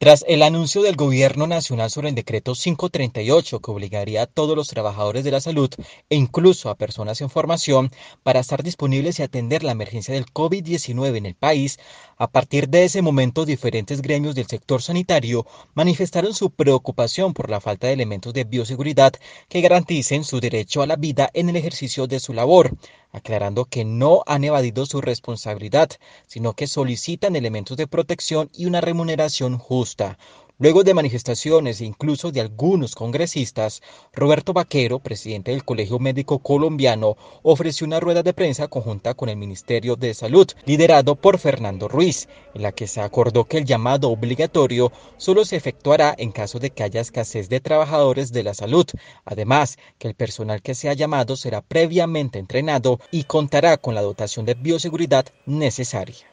Tras el anuncio del Gobierno Nacional sobre el decreto 538 que obligaría a todos los trabajadores de la salud e incluso a personas en formación para estar disponibles y atender la emergencia del COVID-19 en el país, a partir de ese momento, diferentes gremios del sector sanitario manifestaron su preocupación por la falta de elementos de bioseguridad que garanticen su derecho a la vida en el ejercicio de su labor, aclarando que no han evadido su responsabilidad, sino que solicitan elementos de protección y una remuneración justa. Luego de manifestaciones e incluso de algunos congresistas, Roberto Vaquero, presidente del Colegio Médico Colombiano, ofreció una rueda de prensa conjunta con el Ministerio de Salud, liderado por Fernando Ruiz, en la que se acordó que el llamado obligatorio solo se efectuará en caso de que haya escasez de trabajadores de la salud. Además, que el personal que sea llamado será previamente entrenado y contará con la dotación de bioseguridad necesaria.